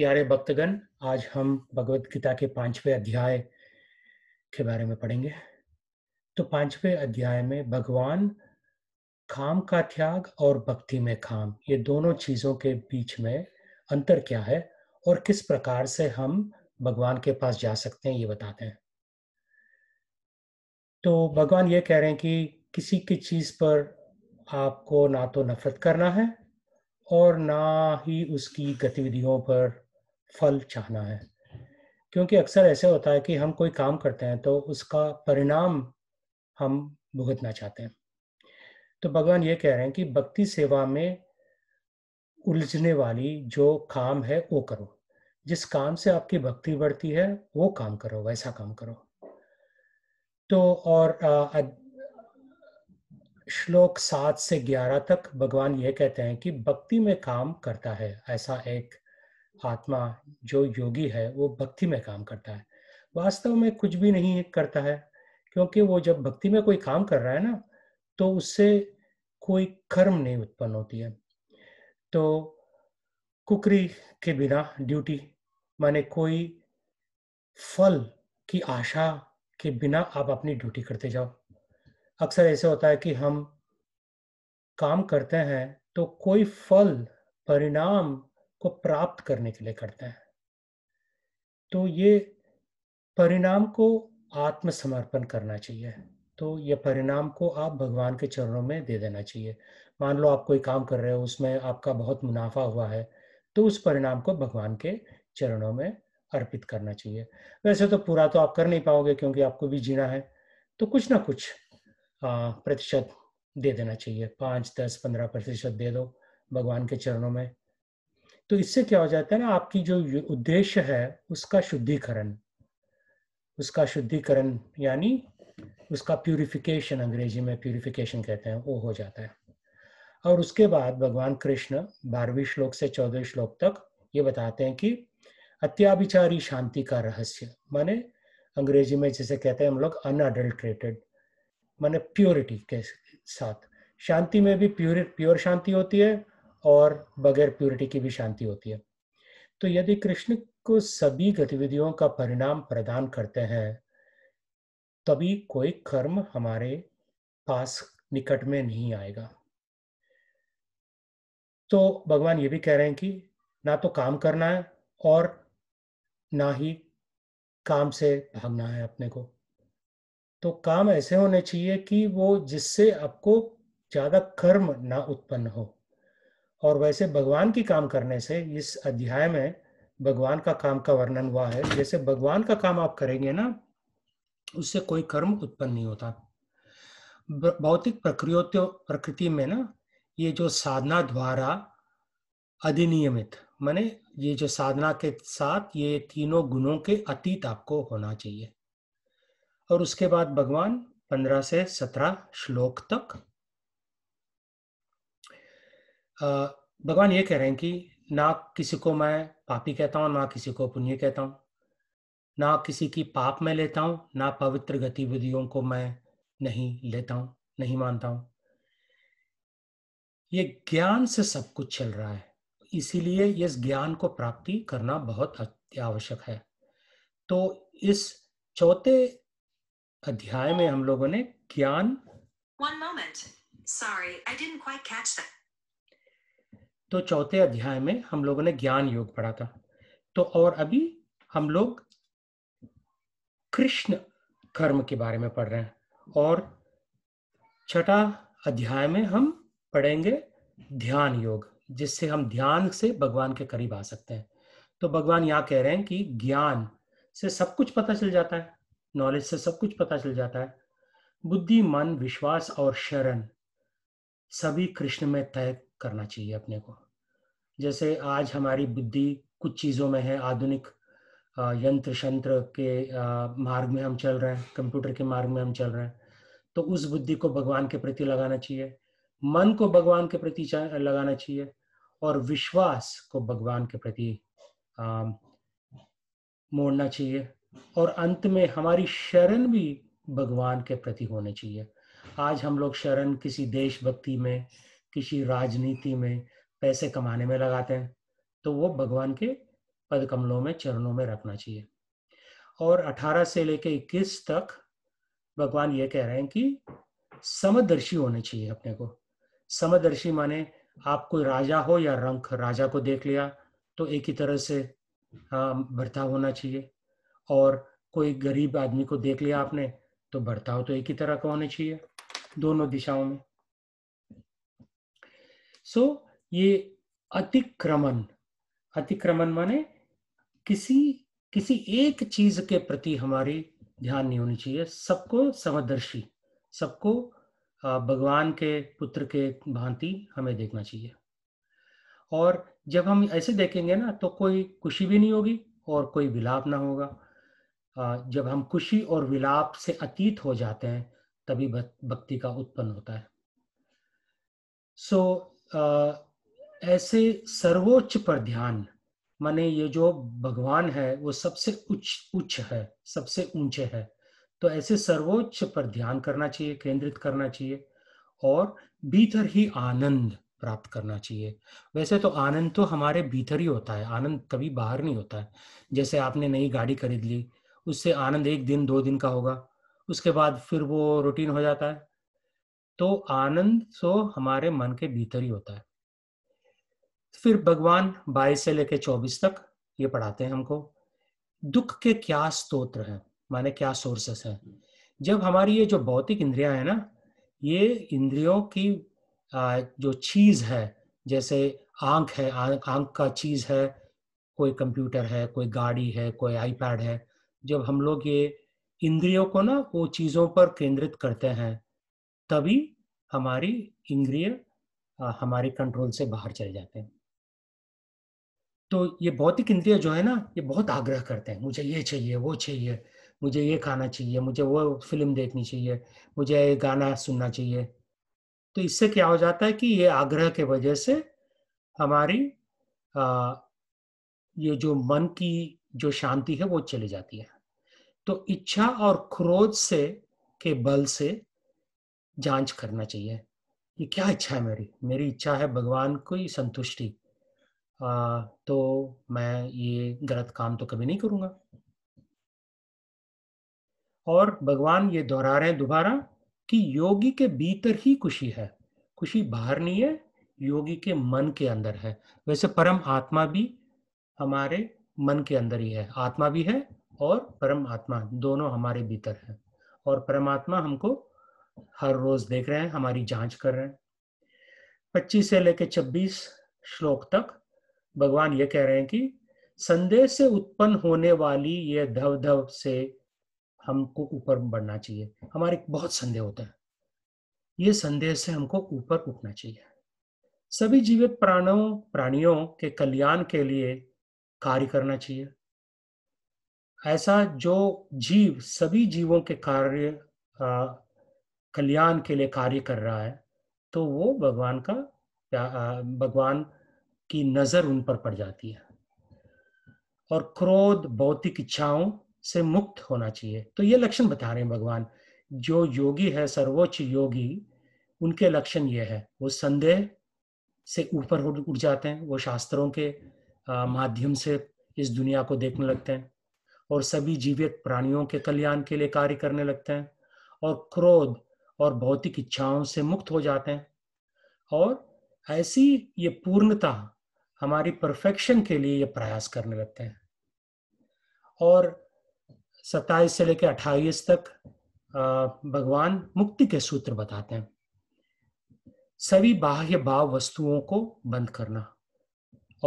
प्यारे भक्तगण आज हम भगवत गीता के पांचवें अध्याय के बारे में पढ़ेंगे तो पांचवें अध्याय में भगवान काम का त्याग और भक्ति में काम ये दोनों चीजों के बीच में अंतर क्या है और किस प्रकार से हम भगवान के पास जा सकते हैं ये बताते हैं तो भगवान ये कह रहे हैं कि किसी की चीज पर आपको ना तो नफरत करना है और ना ही उसकी गतिविधियों पर फल चाहना है क्योंकि अक्सर ऐसे होता है कि हम कोई काम करते हैं तो उसका परिणाम हम भुगतना चाहते हैं तो भगवान ये कह रहे हैं कि भक्ति सेवा में उलझने वाली जो काम है वो करो जिस काम से आपकी भक्ति बढ़ती है वो काम करो वैसा काम करो तो और आ, श्लोक सात से ग्यारह तक भगवान ये कहते हैं कि भक्ति में काम करता है ऐसा एक आत्मा जो योगी है वो भक्ति में काम करता है वास्तव में कुछ भी नहीं करता है क्योंकि वो जब भक्ति में कोई काम कर रहा है ना तो उससे कोई कर्म नहीं उत्पन्न होती है तो कुकरी के बिना ड्यूटी माने कोई फल की आशा के बिना आप अपनी ड्यूटी करते जाओ अक्सर ऐसे होता है कि हम काम करते हैं तो कोई फल परिणाम को प्राप्त करने के लिए करते हैं तो ये परिणाम को आत्मसमर्पण करना चाहिए तो ये परिणाम को आप भगवान के चरणों में दे देना चाहिए मान लो आप कोई काम कर रहे हो उसमें आपका बहुत मुनाफा हुआ है तो उस परिणाम को भगवान के चरणों में अर्पित करना चाहिए वैसे तो पूरा तो आप कर नहीं पाओगे क्योंकि आपको भी जीना है तो कुछ ना कुछ प्रतिशत दे देना चाहिए पाँच दस पंद्रह प्रतिशत दे दो भगवान के चरणों में तो इससे क्या हो जाता है ना आपकी जो उद्देश्य है उसका शुद्धिकरण उसका शुद्धिकरण यानी उसका प्यूरिफिकेशन अंग्रेजी में प्यूरिफिकेशन कहते हैं वो हो जाता है और उसके बाद भगवान कृष्ण बारहवीं श्लोक से चौदह श्लोक तक ये बताते हैं कि अत्याभिचारी शांति का रहस्य माने अंग्रेजी में जिसे कहते हैं हम लोग अनअडल्ट्रेटेड माने प्योरिटी के साथ शांति में भी प्योर प्योर शांति होती है और बगैर प्योरिटी की भी शांति होती है तो यदि कृष्ण को सभी गतिविधियों का परिणाम प्रदान करते हैं तभी कोई कर्म हमारे पास निकट में नहीं आएगा तो भगवान ये भी कह रहे हैं कि ना तो काम करना है और ना ही काम से भागना है अपने को तो काम ऐसे होने चाहिए कि वो जिससे आपको ज़्यादा कर्म ना उत्पन्न हो और वैसे भगवान की काम करने से इस अध्याय में भगवान का काम का वर्णन हुआ है जैसे भगवान का काम आप करेंगे ना उससे कोई कर्म उत्पन्न नहीं होता भौतिक प्रक्रियों प्रकृति में ना ये जो साधना द्वारा अधिनियमित माने ये जो साधना के साथ ये तीनों गुणों के अतीत आपको होना चाहिए और उसके बाद भगवान पंद्रह से सत्रह श्लोक तक भगवान ये कह रहे हैं कि ना किसी को मैं पापी कहता हूँ ना किसी को पुण्य कहता हूँ ना किसी की पाप में लेता हूँ ना पवित्र गतिविधियों को मैं नहीं लेता हूँ नहीं मानता हूँ ये ज्ञान से सब कुछ चल रहा है इसीलिए इस ज्ञान को प्राप्ति करना बहुत आवश्यक है तो इस चौथे अध्याय में हम लोगों ने ज्ञान One moment. Sorry, I didn't quite catch that. तो चौथे अध्याय में हम लोगों ने ज्ञान योग पढ़ा था तो और अभी हम लोग कृष्ण कर्म के बारे में पढ़ रहे हैं और छठा अध्याय में हम पढ़ेंगे ध्यान योग जिससे हम ध्यान से भगवान के करीब आ सकते हैं तो भगवान यहाँ कह रहे हैं कि ज्ञान से सब कुछ पता चल जाता है नॉलेज से सब कुछ पता चल जाता है बुद्धि मन विश्वास और शरण सभी कृष्ण में तय करना चाहिए अपने को जैसे आज हमारी बुद्धि कुछ चीज़ों में है आधुनिक यंत्र शंत्र के मार्ग में हम चल रहे हैं कंप्यूटर के मार्ग में हम चल रहे हैं तो उस बुद्धि को भगवान के प्रति लगाना चाहिए मन को भगवान के प्रति लगाना चाहिए और विश्वास को भगवान के प्रति मोड़ना चाहिए और अंत में हमारी शरण भी भगवान के प्रति होनी चाहिए आज हम लोग शरण किसी देशभक्ति में किसी राजनीति में पैसे कमाने में लगाते हैं तो वो भगवान के पद कमलों में चरणों में रखना चाहिए और 18 से लेके 21 तक भगवान ये कह रहे हैं कि समदर्शी होने चाहिए अपने को समदर्शी माने आप कोई राजा हो या रंक राजा को देख लिया तो एक ही तरह से बर्ताव हाँ, होना चाहिए और कोई गरीब आदमी को देख लिया आपने तो बर्ताव तो एक ही तरह का होना चाहिए दोनों दिशाओं में सो so, ये अतिक्रमण अतिक्रमण माने किसी किसी एक चीज के प्रति हमारी ध्यान नहीं होनी चाहिए सबको समदर्शी सबको भगवान के पुत्र के भांति हमें देखना चाहिए और जब हम ऐसे देखेंगे ना तो कोई खुशी भी नहीं होगी और कोई विलाप ना होगा जब हम खुशी और विलाप से अतीत हो जाते हैं तभी भक्ति का उत्पन्न होता है सो so, ऐसे सर्वोच्च पर ध्यान माने ये जो भगवान है वो सबसे उच्च उच्च है सबसे ऊंचे है तो ऐसे सर्वोच्च पर ध्यान करना चाहिए केंद्रित करना चाहिए और भीतर ही आनंद प्राप्त करना चाहिए वैसे तो आनंद तो हमारे भीतर ही होता है आनंद कभी बाहर नहीं होता है जैसे आपने नई गाड़ी खरीद ली उससे आनंद एक दिन दो दिन का होगा उसके बाद फिर वो रूटीन हो जाता है तो आनंद तो हमारे मन के भीतर ही होता है फिर भगवान बाईस से लेकर चौबीस तक ये पढ़ाते हैं हमको दुख के क्या स्तोत्र हैं माने क्या सोर्सेस हैं जब हमारी ये जो भौतिक इंद्रियां है ना ये इंद्रियों की जो चीज है जैसे आंख है आंख का चीज है कोई कंप्यूटर है कोई गाड़ी है कोई आईपैड है जब हम लोग ये इंद्रियों को ना वो चीजों पर केंद्रित करते हैं तभी हमारी इंद्रिय हमारे कंट्रोल से बाहर चले जाते हैं तो ये भौतिक इंद्रिय जो है ना ये बहुत आग्रह करते हैं मुझे ये चाहिए वो चाहिए मुझे ये खाना चाहिए मुझे वो फिल्म देखनी चाहिए मुझे ये गाना सुनना चाहिए तो इससे क्या हो जाता है कि ये आग्रह के वजह से हमारी आ, ये जो मन की जो शांति है वो चली जाती है तो इच्छा और क्रोध से के बल से जांच करना चाहिए ये क्या इच्छा है मेरी मेरी इच्छा है भगवान की संतुष्टि तो मैं ये गलत काम तो कभी नहीं करूंगा और भगवान ये दोहरा रहे हैं दोबारा कि योगी के भीतर ही खुशी है खुशी बाहर नहीं है योगी के मन के अंदर है वैसे परम आत्मा भी हमारे मन के अंदर ही है आत्मा भी है और परम आत्मा दोनों हमारे भीतर है और परमात्मा हमको हर रोज देख रहे हैं हमारी जांच कर रहे हैं 25 से लेकर 26 श्लोक तक भगवान ये कह रहे हैं कि संदेश से उत्पन्न होने वाली ये धव धव से हमको ऊपर बढ़ना चाहिए हमारे बहुत संदेह होता है ये संदेह से हमको ऊपर उठना चाहिए सभी जीवित प्राणों प्राणियों के कल्याण के लिए कार्य करना चाहिए ऐसा जो जीव सभी जीवों के कार्य कल्याण के लिए कार्य कर रहा है तो वो भगवान का भगवान की नजर उन पर पड़ जाती है और क्रोध भौतिक इच्छाओं से मुक्त होना चाहिए तो ये लक्षण बता रहे हैं भगवान जो योगी है सर्वोच्च योगी उनके लक्षण ये है वो संदेह से ऊपर उठ जाते हैं वो शास्त्रों के माध्यम से इस दुनिया को देखने लगते हैं और सभी जीवित प्राणियों के कल्याण के लिए कार्य करने लगते हैं और क्रोध और भौतिक इच्छाओं से मुक्त हो जाते हैं और ऐसी ये पूर्णता हमारी परफेक्शन के लिए ये प्रयास करने लगते हैं और सत्ताईस से लेकर अट्ठाईस तक भगवान मुक्ति के सूत्र बताते हैं सभी बाह्य भाव वस्तुओं को बंद करना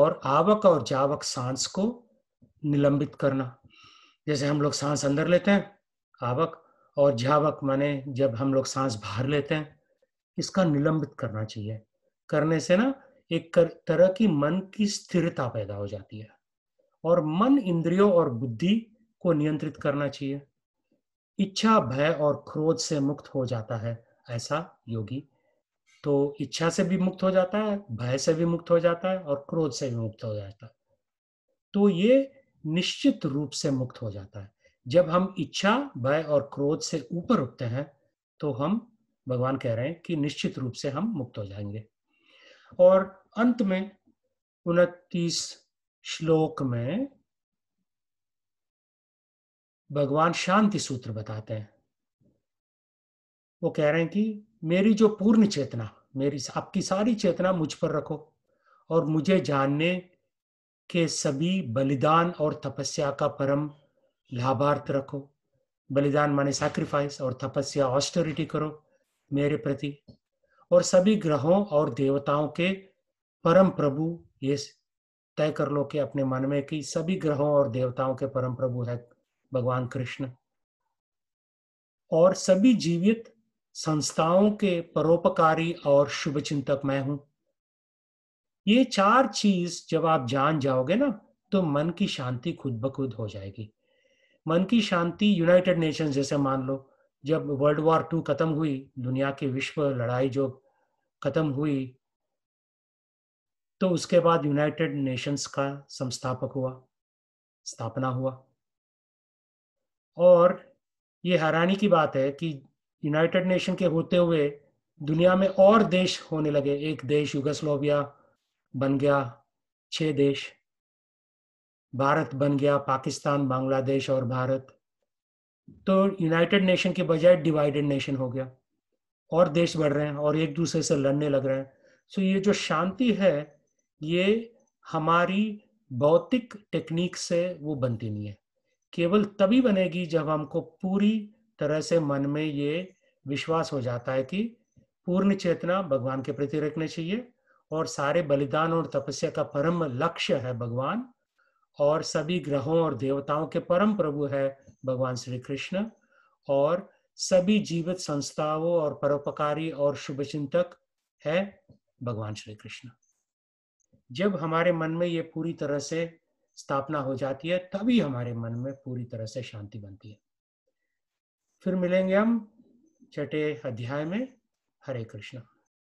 और आवक और जावक सांस को निलंबित करना जैसे हम लोग सांस अंदर लेते हैं आवक और झावक माने जब हम लोग सांस बाहर लेते हैं इसका निलंबित करना चाहिए करने से ना एक तरह की मन की स्थिरता पैदा हो जाती है और मन इंद्रियों और बुद्धि को नियंत्रित करना चाहिए इच्छा भय और क्रोध से मुक्त हो जाता है ऐसा योगी तो इच्छा से भी मुक्त हो जाता है भय से भी मुक्त हो जाता है और क्रोध से भी मुक्त हो जाता है तो ये निश्चित रूप से मुक्त हो जाता है जब हम इच्छा भय और क्रोध से ऊपर उठते हैं तो हम भगवान कह रहे हैं कि निश्चित रूप से हम मुक्त हो जाएंगे और अंत में उनतीस श्लोक में भगवान शांति सूत्र बताते हैं वो कह रहे हैं कि मेरी जो पूर्ण चेतना मेरी आपकी सारी चेतना मुझ पर रखो और मुझे जानने के सभी बलिदान और तपस्या का परम लाभार्थ रखो बलिदान माने सैक्रिफाइस और तपस्या ऑस्टोरिटी करो मेरे प्रति और सभी ग्रहों और देवताओं के परम प्रभु ये तय कर लो कि अपने मन में कि सभी ग्रहों और देवताओं के परम प्रभु है भगवान कृष्ण और सभी जीवित संस्थाओं के परोपकारी और शुभ चिंतक मैं हूं ये चार चीज जब आप जान जाओगे ना तो मन की शांति खुद ब खुद हो जाएगी मन की शांति यूनाइटेड नेशंस जैसे मान लो जब वर्ल्ड वॉर टू खत्म हुई दुनिया की विश्व लड़ाई जो खत्म हुई तो उसके बाद यूनाइटेड नेशंस का संस्थापक हुआ स्थापना हुआ और ये हैरानी की बात है कि यूनाइटेड नेशन के होते हुए दुनिया में और देश होने लगे एक देश युगस्लोविया बन गया छह देश भारत बन गया पाकिस्तान बांग्लादेश और भारत तो यूनाइटेड नेशन के बजाय डिवाइडेड नेशन हो गया और देश बढ़ रहे हैं और एक दूसरे से लड़ने लग रहे हैं सो ये जो शांति है ये हमारी भौतिक टेक्निक से वो बनती नहीं है केवल तभी बनेगी जब हमको पूरी तरह से मन में ये विश्वास हो जाता है कि पूर्ण चेतना भगवान के प्रति रखना चाहिए और सारे बलिदान और तपस्या का परम लक्ष्य है भगवान और सभी ग्रहों और देवताओं के परम प्रभु है भगवान श्री कृष्ण और सभी जीवित संस्थाओं और परोपकारी और शुभचिंतक है भगवान श्री कृष्ण जब हमारे मन में ये पूरी तरह से स्थापना हो जाती है तभी हमारे मन में पूरी तरह से शांति बनती है फिर मिलेंगे हम छठे अध्याय में हरे कृष्णा